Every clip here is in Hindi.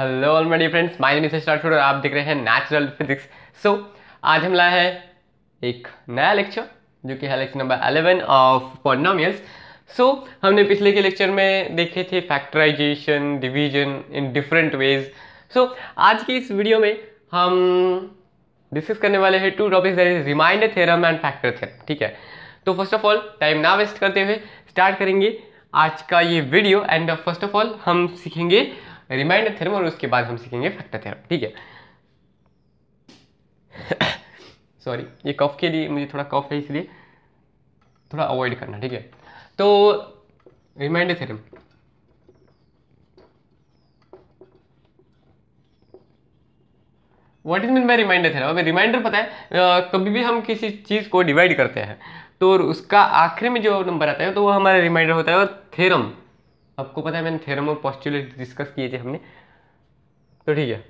hello all my dear friends my name is start और आप देख रहे हैं नेचुरल फिजिक्स सो आज हम लाए हैं एक नया लेक्चर जो कि है lecture number 11 of polynomials so हमने पिछले के लेक्चर में देखे थे factorisation division in different ways so आज की इस वीडियो में हम डिस्कस करने वाले हैं two topics that is reminder theorem and factor theorem ठीक है तो फर्स्ट ऑफ ऑल टाइम ना वेस्ट करते हुए स्टार्ट करेंगे आज का ये video and first of all हम सीखेंगे रिमाइंडर थ्योरम और उसके बाद हम सीखेंगे फैक्टर थ्योरम ठीक है सॉरी ये कफ के लिए मुझे थोड़ा कफ है इसलिए थोड़ा अवॉइड करना ठीक है तो reminder theorem what is mean by reminder theorem अभी रिमाइंडर पता है कभी भी हम किसी चीज़ को डिवाइड करते हैं तो उसका आखिर में जो नंबर आता है तो वो हमारा रिमाइंडर होता है और थेरम आपको पता है मैंने थेरम और पॉस्टुलेट डिस्कस किए थे हमने तो ठीक है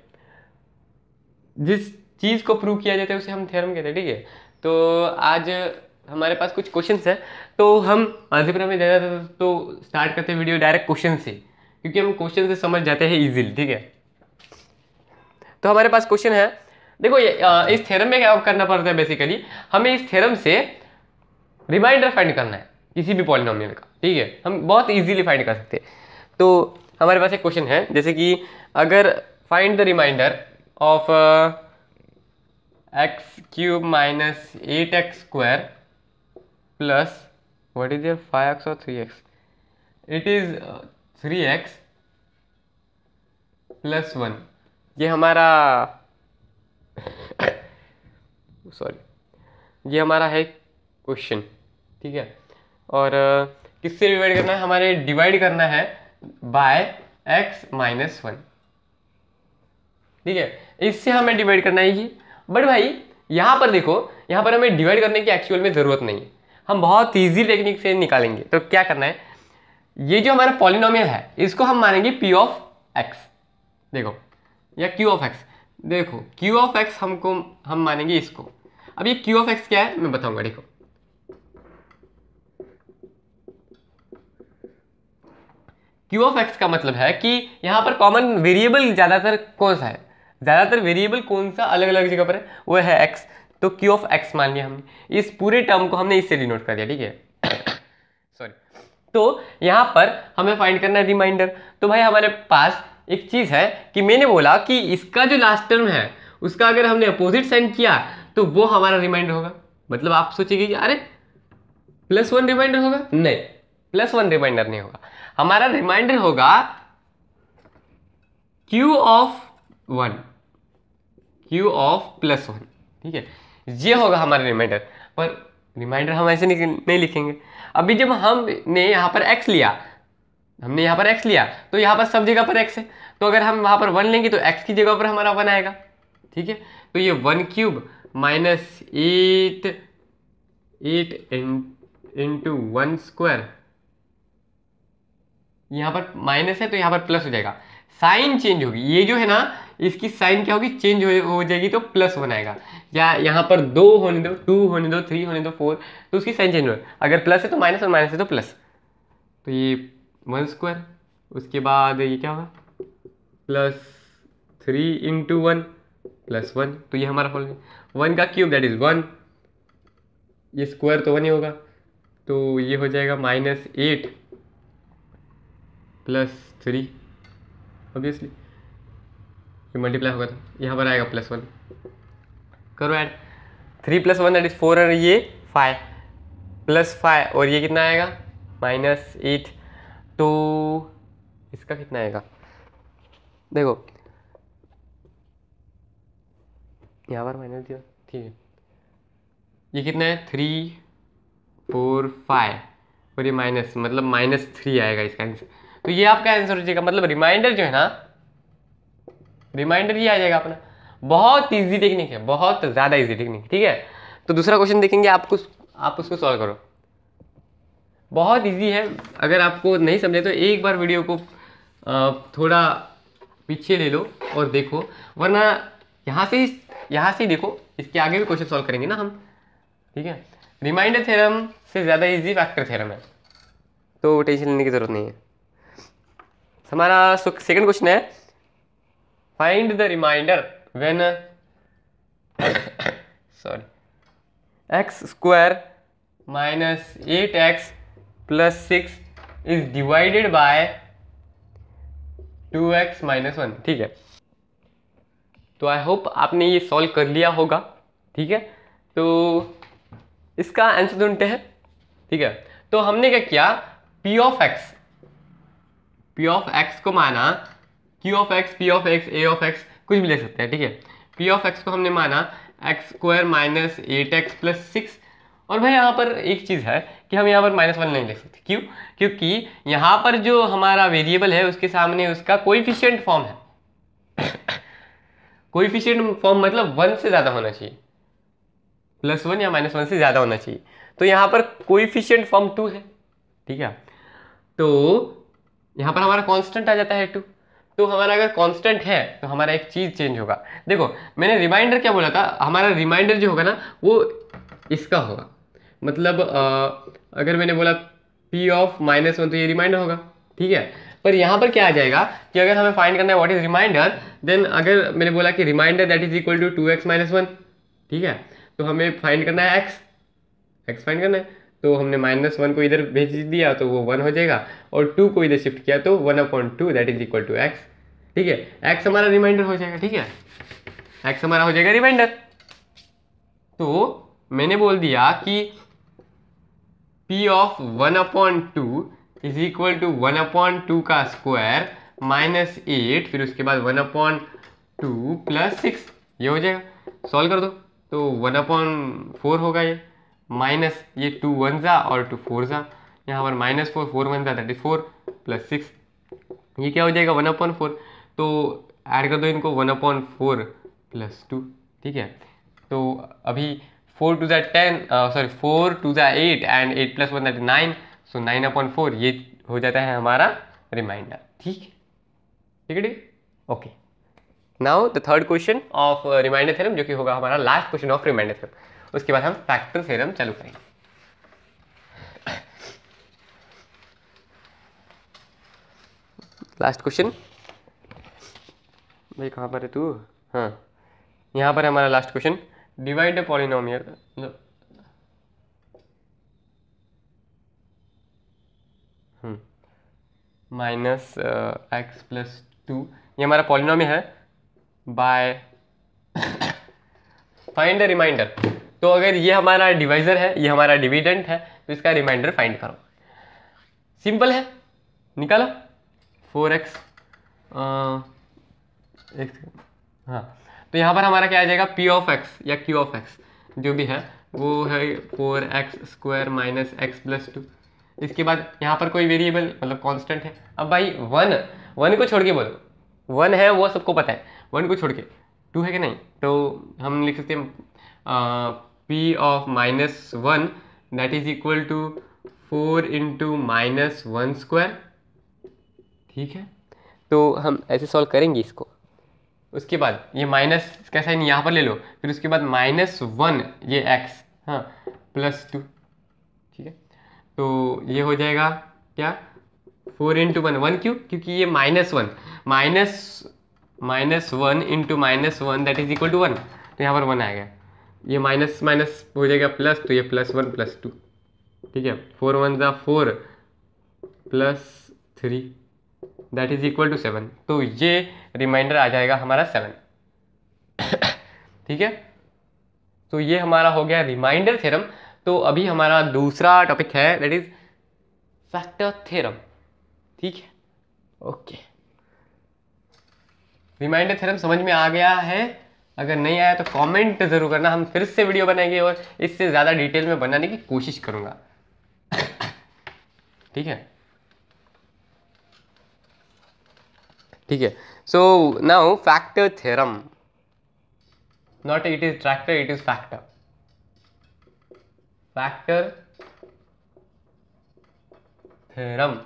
जिस चीज़ को प्रूव किया जाता है उसे हम थेरम कहते हैं ठीक है तो आज हमारे पास कुछ क्वेश्चन है तो हम आजिप्रा में ज़्यादा तो स्टार्ट करते हैं वीडियो डायरेक्ट क्वेश्चन से क्योंकि हम क्वेश्चन से समझ जाते हैं ईजिली ठीक है तो हमारे पास क्वेश्चन है देखो ये इस थेरम में क्या करना पड़ता है बेसिकली हमें इस थेरम से रिमाइंडर फाइंड करना है किसी भी पॉलिनोमियल का ठीक है हम बहुत ईजिली फाइंड कर सकते हैं तो हमारे पास एक क्वेश्चन है जैसे कि अगर find the reminder of x cube minus eight X square plus what is your five X और three X it is three X plus one ये हमारा सॉरी ये हमारा है क्वेश्चन ठीक है और किससे डिवाइड करना है हमारे डिवाइड करना है बाय एक्स माइनस वन ठीक है इससे हमें डिवाइड करना है ये बट भाई यहाँ पर देखो यहाँ पर हमें डिवाइड करने की एक्चुअल में ज़रूरत नहीं है हम बहुत ईजी टेक्निक से निकालेंगे तो क्या करना है ये जो हमारा पॉलिनोमियल है इसको हम मानेंगे पी ऑफ एक्स देखो या क्यू ऑफ एक्स देखो क्यू ऑफ एक्स हमको हम मानेंगे इसको अब ये क्यू ऑफ एक्स क्या है मैं बताऊंगा देखो क्यू ऑफ एक्स का मतलब है कि यहाँ पर कॉमन वेरिएबल ज़्यादातर कौन सा है ज़्यादातर वेरिएबल कौन सा अलग अलग जगह पर है वो है एक्स तो क्यू ऑफ एक्स मान लिया हमने इस पूरे टर्म को हमने इससे डिनोट कर दिया ठीक है सॉरी तो यहाँ पर हमें फाइंड करना है रिमाइंडर तो भाई हमारे पास एक चीज़ है कि मैंने बोला कि इसका जो लास्ट टर्म है उसका अगर हमने अपोजिट साइन किया तो वो हमारा रिमाइंडर होगा मतलब आप सोचेंगे कि अरे प्लस वन रिमाइंडर होगा नहीं प्लस वन रिमाइंडर नहीं होगा हमारा रिमाइंडर होगा Q of one Q of plus one ठीक है ये होगा हमारा रिमाइंडर पर रिमाइंडर हम ऐसे नहीं, लिखेंगे अभी जब हमने यहाँ पर x लिया हमने यहाँ पर x लिया तो यहाँ पर सब जगह पर x है तो अगर हम वहाँ पर वन लेंगे तो x की जगह पर हमारा वन आएगा ठीक है तो ये one cube minus eight eight into one square यहाँ पर माइनस है तो यहाँ पर प्लस हो जाएगा साइन चेंज होगी ये जो है ना इसकी साइन क्या होगी चेंज हो जाएगी तो प्लस बनाएगा या यहाँ पर दो होने दो टू होने दो थ्री होने दो फोर तो उसकी साइन चेंज हो अगर प्लस है तो माइनस और माइनस है तो प्लस तो ये वन स्क्वायर उसके बाद ये क्या होगा plus three into one plus one तो ये हमारा फॉल वन का क्यूब दैट इज़ वन ये स्क्वायर तो वन ही होगा तो ये हो जाएगा minus eight plus three obviously ये मल्टीप्लाई होगा तो यहाँ पर आएगा प्लस वन करो add three plus one that is four और ये फाइव प्लस फाइव और ये कितना आएगा माइनस एट तो इसका कितना आएगा देखो यहाँ पर माइनस दिया ठीक है ये कितना है थ्री फोर फाइव और ये माइनस मतलब माइनस थ्री आएगा इसका आंसर तो ये आपका आंसर हो जाएगा मतलब रिमाइंडर जो है ना रिमाइंडर ये आ जाएगा अपना बहुत ईजी टेक्निक है बहुत ज़्यादा ईजी टेक्निक ठीक है तो दूसरा क्वेश्चन देखेंगे आपको आप उसको सॉल्व करो बहुत इजी है अगर आपको नहीं समझे तो एक बार वीडियो को थोड़ा पीछे ले लो और देखो वरना यहाँ से यहाँ से देखो इसके आगे भी क्वेश्चन सॉल्व करेंगे ना हम ठीक है रिमाइंडर थ्योरम से ज़्यादा इजी फैक्टर थ्योरम है तो टेंशन लेने की ज़रूरत नहीं है हमारा सेकंड क्वेश्चन है find the reminder when sorry x square minus eight x plus six is divided by two x minus one ठीक है तो आई होप आपने ये सॉल्व कर लिया होगा ठीक है तो इसका आंसर ढूंढते हैं ठीक है तो हमने क्या किया p of x p of x को माना q of x p of x a of x कुछ भी ले सकते हैं ठीक है p ऑफ x को हमने माना x square minus eight x plus six और भाई यहाँ पर एक चीज़ है कि हम यहाँ पर माइनस वन नहीं ले सकते क्यों क्योंकि यहाँ पर जो हमारा वेरिएबल है उसके सामने उसका कोइफिशियंट फॉर्म है कोइफिशियंट फॉर्म मतलब वन से ज़्यादा होना चाहिए प्लस वन या माइनस वन से ज़्यादा होना चाहिए तो यहाँ पर कोइफिशियंट फॉर्म टू है ठीक है तो यहाँ पर हमारा कांस्टेंट आ जाता है टू तो हमारा अगर कांस्टेंट है तो हमारा एक चीज़ चेंज होगा देखो मैंने रिमाइंडर क्या बोला था हमारा रिमाइंडर जो होगा ना वो इसका होगा मतलब आ, अगर मैंने बोला पी ऑफ माइनस वन तो ये रिमाइंडर होगा ठीक है पर यहाँ पर क्या आ जाएगा कि अगर हमें फाइंड करना है व्हाट इज रिमाइंडर देन अगर मैंने बोला कि reminder that is equal to two x minus one ठीक है तो हमें फाइंड करना है एक्स एक्स फाइंड करना है तो हमने माइनस वन को इधर भेज दिया तो वो वन हो जाएगा और टू को इधर शिफ्ट किया तो one upon two that is equal to x ठीक है एक्स हमारा रिमाइंडर हो जाएगा ठीक है एक्स हमारा हो जाएगा रिमाइंडर तो मैंने बोल दिया कि p of one upon two is equal to one upon two का स्क्वायर माइनस एट फिर उसके बाद one upon two plus six ये हो जाएगा सॉल्व कर दो तो वन अपॉन फोर होगा ये माइनस ये टू वन ज़ा और टू फोर ज़ा यहाँ पर माइनस फोर फोर वन ज़ा थर्टी फोर प्लस सिक्स ये क्या हो जाएगा वन अपॉइंट फोर तो ऐड कर दो इनको one upon four plus two ठीक है तो अभी फोर टू ज़ा टेन सॉरी फोर टू ज़ा eight and eight plus one thirty nine so nine upon four ये हो जाता है हमारा रिमाइंडर ठीक ठीक है ठीक okay now the third question of reminder theorem जो कि होगा हमारा last question of reminder theorem उसके बाद हम फैक्टर थ्योरम चालू करेंगे लास्ट क्वेश्चन भाई कहाँ पर है तू हाँ यहाँ पर हमारा last question divide the polynomial minus x plus two ये हमारा पॉलिनोमियल है बाय फाइंड द रिमाइंडर तो अगर ये हमारा डिवाइज़र है ये हमारा डिविडेंट है तो इसका रिमाइंडर फाइंड करो सिंपल है निकालो फोर एक्स एक हाँ तो यहाँ पर हमारा क्या आ जाएगा पी ऑफ एक्स या क्यू ऑफ एक्स जो भी है वो है four x square minus x plus two इसके बाद यहाँ पर कोई वेरिएबल मतलब कांस्टेंट है अब भाई वन वन को छोड़ के बोलो वन है वो सबको पता है वन को छोड़ के टू है कि नहीं तो हम लिख सकते हैं p of minus one that is equal to four into minus one square ठीक है तो हम ऐसे सॉल्व करेंगे इसको उसके बाद ये माइनस कैसा साइन यहाँ पर ले लो फिर उसके बाद माइनस वन ये एक्स हाँ प्लस टू ठीक है तो ये हो जाएगा क्या फोर इंटू वन वन क्यों क्योंकि ये minus one minus minus one into minus one that is equal to one तो यहाँ पर वन आ गया ये माइनस माइनस हो जाएगा प्लस तो ये प्लस वन प्लस टू ठीक है फोर वन ज़ा four plus three that is equal to seven तो ये रिमाइंडर आ जाएगा हमारा सेवन ठीक है तो ये हमारा हो गया रिमाइंडर थ्योरम तो अभी हमारा दूसरा टॉपिक है दैट इज़ फैक्टर थ्योरम ठीक है ओके रिमाइंडर थ्योरम समझ में आ गया है अगर नहीं आया तो कमेंट ज़रूर करना हम फिर से वीडियो बनाएंगे और इससे ज़्यादा डिटेल में बनाने की कोशिश करूँगा ठीक है ठीक है so now factor theorem not it is tractor it is factor factor theorem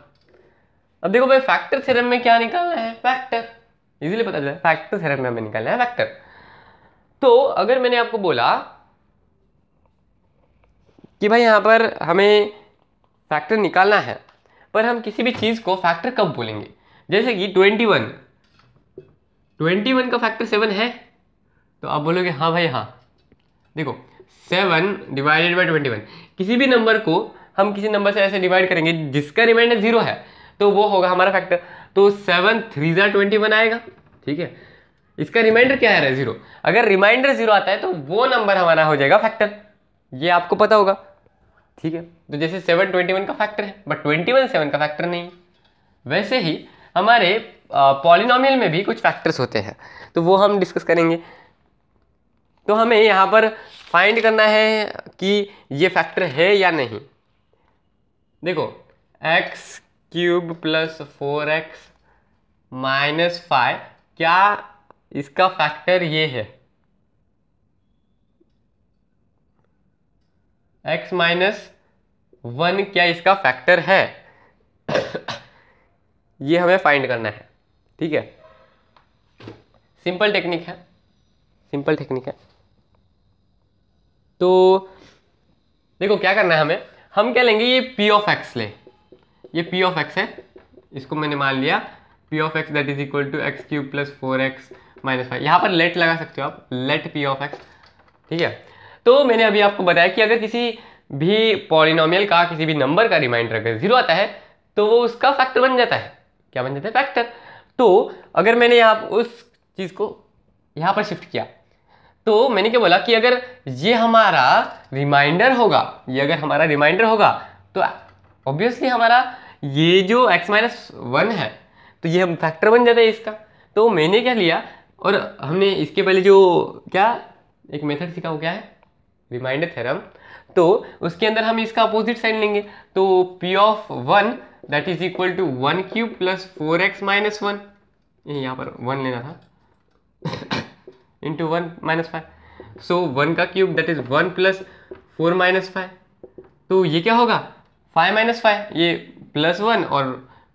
अब देखो भाई फैक्टर थ्योरम में क्या निकालना है फैक्टर इजीली पता चला फैक्टर थ्योरम में हमें निकालना है फैक्टर तो अगर मैंने आपको बोला कि भाई यहां पर हमें फैक्टर निकालना है पर हम किसी भी चीज़ को फैक्टर कब बोलेंगे जैसे कि ट्वेंटी वन ट्वेंटी वन का फैक्टर सेवन है तो आप बोलोगे हाँ भाई हाँ देखो seven divided by twenty one किसी भी नंबर को हम किसी नंबर से ऐसे डिवाइड करेंगे जिसका रिमाइंडर जीरो है तो वो होगा हमारा फैक्टर तो सेवन थ्री ज़ा ट्वेंटी वन आएगा ठीक है इसका रिमाइंडर क्या है जीरो अगर रिमाइंडर जीरो आता है तो वो नंबर हमारा हो जाएगा फैक्टर ये आपको पता होगा ठीक है तो जैसे सेवन ट्वेंटी वन का फैक्टर है बट ट्वेंटी वन सेवन का फैक्टर नहीं वैसे ही हमारे पॉलिनोमियल में भी कुछ फैक्टर्स होते हैं तो वो हम डिस्कस करेंगे तो हमें यहाँ पर फाइंड करना है कि ये फैक्टर है या नहीं देखो x cube plus four x minus five क्या इसका फैक्टर ये है x माइनस वन क्या इसका फैक्टर है ये हमें फाइंड करना है ठीक है सिंपल टेक्निक है सिंपल टेक्निक है तो देखो क्या करना है हमें हम क्या लेंगे ये पी ऑफ एक्स ले ये पी ऑफ एक्स है इसको मैंने मान लिया p of x that is equal to x cube plus four x minus five यहाँ पर लेट लगा सकते हो आप लेट पी ऑफ एक्स ठीक है तो मैंने अभी आपको बताया कि अगर किसी भी पॉलिनोमियल का किसी भी नंबर का रिमाइंडर अगर जीरो आता है तो वो उसका फैक्टर बन जाता है क्या बन जाता है फैक्टर तो अगर मैंने यहाँ उस चीज़ को यहाँ पर शिफ्ट किया तो मैंने क्या बोला कि अगर ये हमारा रिमाइंडर होगा ये अगर हमारा रिमाइंडर होगा तो ऑब्वियसली हमारा ये जो x माइनस वन है तो ये हम फैक्टर बन जाता है इसका तो मैंने क्या लिया और हमने इसके पहले जो क्या एक मेथड सीखा वो क्या है रिमाइंडर थ्योरम तो उसके अंदर हम इसका अपोजिट साइड लेंगे तो p of one that is equal to one cube plus four x minus one यहाँ पर वन लेना था into one minus five so one का cube that is one plus four minus five तो ये क्या होगा फाइव माइनस फाइव ये प्लस वन और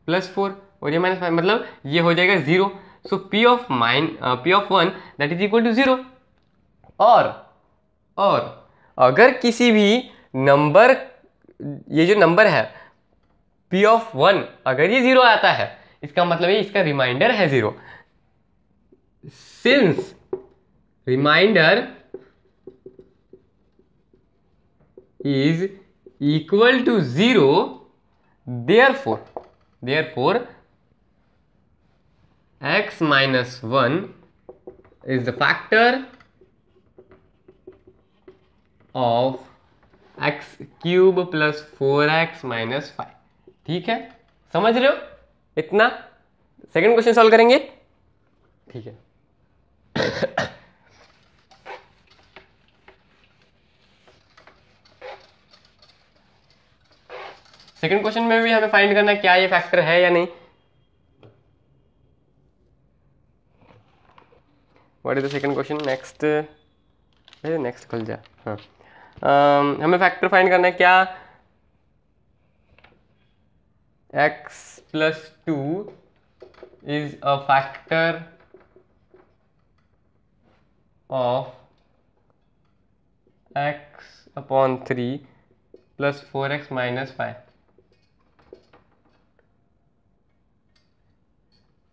प्लस फोर और ये माइनस फाइव मतलब ये हो जाएगा zero so p of mine p of one that is equal to zero और और अगर किसी भी नंबर ये जो नंबर है पी ऑफ वन अगर ये जीरो आता है इसका मतलब ये इसका रिमाइंडर है zero since reminder is equal to zero therefore therefore x minus 1 is the factor of x cube plus 4x minus 5 ठीक है समझ रहे हो इतना सेकंड क्वेश्चन सॉल्व करेंगे ठीक है सेकंड क्वेश्चन में भी हमें फाइंड करना है क्या ये फैक्टर है या नहीं what is the second question next अरे नेक्स्ट खुल जा हाँ um, हमें फैक्टर फाइंड करना है क्या x plus two is a factor of x upon three plus four x minus five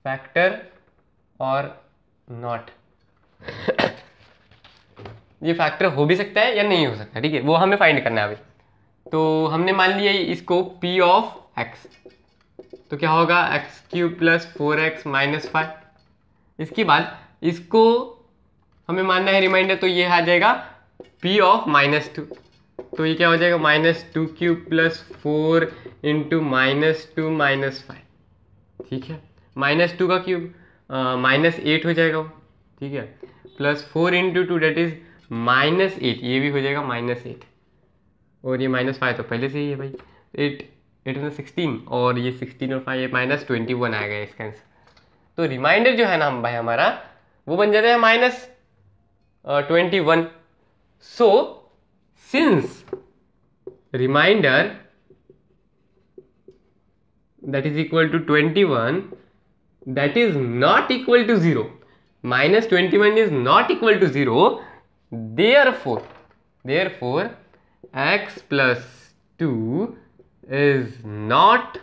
factor और नॉट ये फैक्टर हो भी सकता है या नहीं हो सकता ठीक है वो हमें फाइंड करना है अभी तो हमने मान लिया इसको पी ऑफ एक्स तो क्या होगा x cube plus four x minus five इसके बाद इसको हमें मानना है रिमाइंडर तो ये आ जाएगा पी ऑफ माइनस टू तो ये क्या हो जाएगा minus two cube plus four into minus two minus five ठीक है माइनस टू का क्यूब माइनस एट हो जाएगा वो ठीक है plus four into two that is minus eight ये भी हो जाएगा माइनस एट और ये माइनस फाइव तो पहले से ही है भाई एट एट मतलब सिक्सटीन और ये सिक्सटीन और फाइव ये माइनस ट्वेंटी वन आएगा इसका आंसर तो रिमाइंडर जो है ना हम भाई हमारा वो बन जाता है minus twenty one so since reminder that is equal to twenty one that is not equal to zero minus 21 is not equal to 0 therefore therefore x plus 2 is not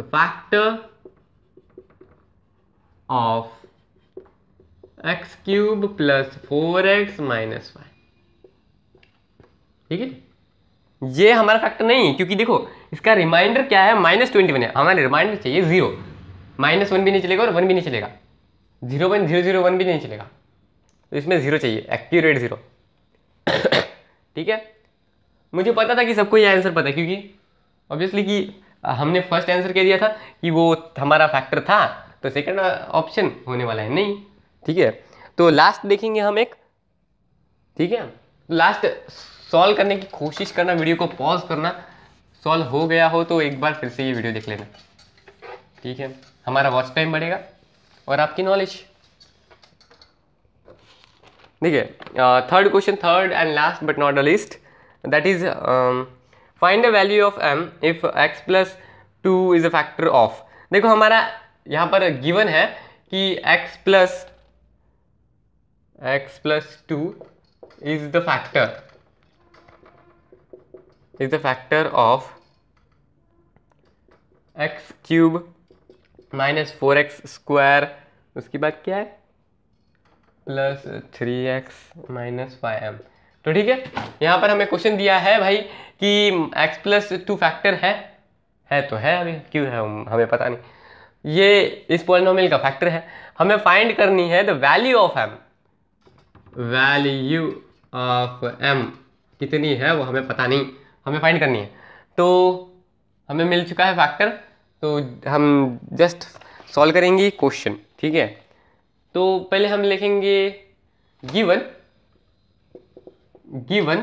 the factor of x cube plus 4x minus 5 ठीक है ये हमारा फैक्टर नहीं है क्योंकि देखो इसका रिमाइंडर क्या है माइनस ट्वेंटी वन है हमारे रिमाइंडर चाहिए जीरो माइनस वन भी नहीं चलेगा और वन भी नहीं चलेगा zero point zero zero one भी नहीं चलेगा तो इसमें ज़ीरो चाहिए एक्यूरेट ज़ीरो ठीक है मुझे पता था कि सबको ये आंसर पता है क्योंकि ऑब्वियसली कि हमने फर्स्ट आंसर कह दिया था कि वो हमारा फैक्टर था तो सेकंड ऑप्शन होने वाला है नहीं ठीक है तो लास्ट देखेंगे हम एक ठीक है लास्ट सॉल्व करने की कोशिश करना वीडियो को पॉज करना सॉल्व हो गया हो तो एक बार फिर से ये वीडियो देख लेना ठीक है हमारा वॉच टाइम बढ़ेगा और आपकी नॉलेज देखिए third question third and last but not a least that is find the value of m if x plus two is a factor of देखो हमारा यहां पर गिवन है कि x plus x plus two is the factor is the factor of x cube minus four x square उसके बाद क्या है plus three x minus five m तो ठीक है यहाँ पर हमें क्वेश्चन दिया है भाई कि एक्स प्लस टू फैक्टर है है तो है अभी क्यों है हमें पता नहीं ये इस पॉलिनोमियल का फैक्टर है हमें फाइंड करनी है the value of m value of m कितनी है वो हमें पता नहीं हमें फाइंड करनी है तो हमें मिल चुका है फैक्टर तो हम जस्ट सॉल्व करेंगे क्वेश्चन ठीक है तो पहले हम लिखेंगे given given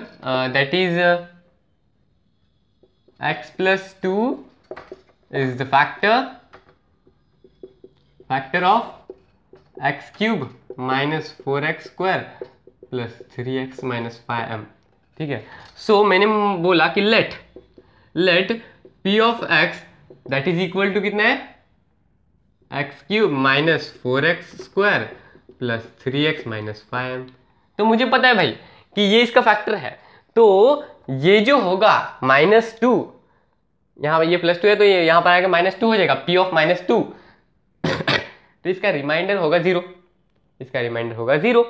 that is x plus two is the factor factor of x cube minus four x square plus three x minus five m ठीक है सो so, मैंने बोला कि let let p of x that is equal to कितना है x cube minus four x square plus three x minus five तो मुझे पता है भाई कि ये इसका फैक्टर है तो ये जो होगा माइनस टू यहाँ ये प्लस टू है तो ये यहाँ पर आएगा माइनस टू हो जाएगा पी ऑफ माइनस टू तो इसका रिमाइंडर होगा ज़ीरो इसका रिमाइंडर होगा ज़ीरो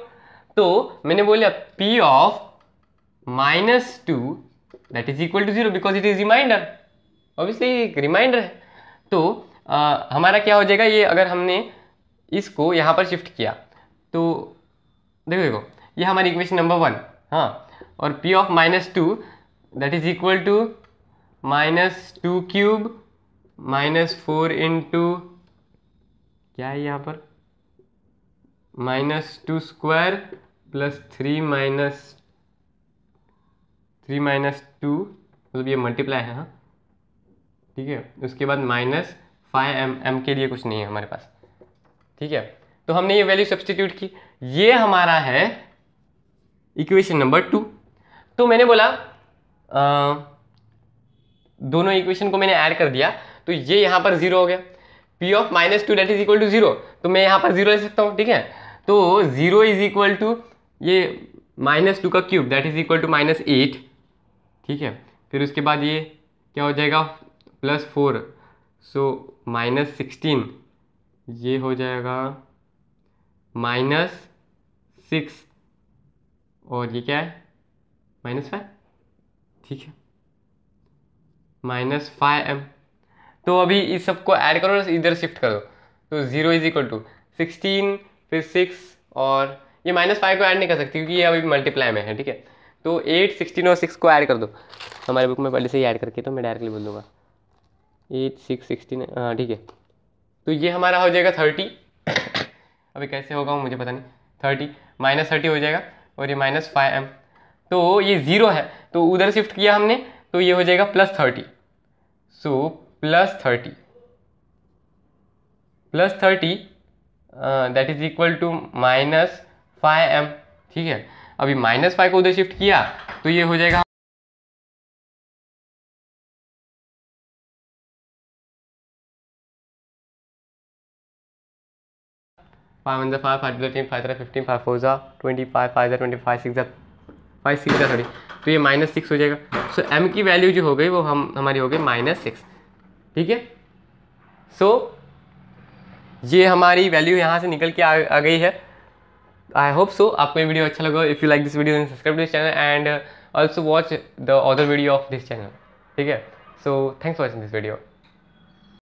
तो मैंने बोला p of minus two that is equal to zero because it is reminder obviously एक रिमाइंडर है तो आ, हमारा क्या हो जाएगा ये अगर हमने इसको यहाँ पर शिफ्ट किया तो देखो देखो ये हमारी इक्वेशन नंबर वन हाँ और p of minus two that is equal to minus two cube minus four into क्या है यहाँ पर minus two square plus three minus three minus two मतलब ये मल्टीप्लाई है हाँ ठीक है उसके बाद माइनस फाइव एम एम के लिए कुछ नहीं है हमारे पास ठीक है तो हमने ये वैल्यू सब्सटीट्यूट की ये हमारा है इक्वेशन नंबर टू तो मैंने बोला आ, दोनों इक्वेशन को मैंने ऐड कर दिया तो ये यहाँ पर जीरो हो गया p of minus two that is equal to zero तो मैं यहाँ पर जीरो ले सकता हूँ ठीक है तो जीरो इज इक्वल टू ये माइनस टू का cube that is equal to minus eight ठीक है फिर उसके बाद ये क्या हो जाएगा plus four so minus sixteen ये हो जाएगा माइनस सिक्स और ये क्या है माइनस फाइव ठीक है माइनस फाइव एम तो अभी इस सबको ऐड करो इधर शिफ्ट करो तो zero is equal to sixteen फिर सिक्स और ये माइनस फाइव को ऐड नहीं कर सकती क्योंकि ये अभी मल्टीप्लाई में है ठीक है तो एट सिक्सटीन और सिक्स को ऐड कर दो हमारे बुक में पहले से ही ऐड करके तो मैं डायरेक्टली बोल दूंगा एट सिक्स सिक्सटी नाइन हाँ ठीक है तो ये हमारा हो जाएगा थर्टी अभी कैसे होगा मुझे पता नहीं थर्टी माइनस थर्टी हो जाएगा और ये माइनस फाइव एम तो ये ज़ीरो है तो उधर शिफ्ट किया हमने तो ये हो जाएगा plus thirty so plus thirty plus thirty that is equal to minus five m ठीक है अभी माइनस फाइव को उधर शिफ्ट किया तो ये हो जाएगा five one five five two five three fifteen five four ज़ा ट्वेंटी फाइव फाइव ज़ा ट्वेंटी फाइव सिक्स ज़ा फाइव सिक्स ज़ा सॉरी तो ये माइनस सिक्स हो जाएगा सो so, एम की वैल्यू जो हो गई वो हम हमारी हो गई माइनस सिक्स ठीक है सो ये हमारी वैल्यू यहाँ से निकल के आ, आ गई है आई होप सो आपको ये वीडियो अच्छा लगा if you like this video subscribe this channel and also watch the other video of this channel ठीक है so thanks for watching this video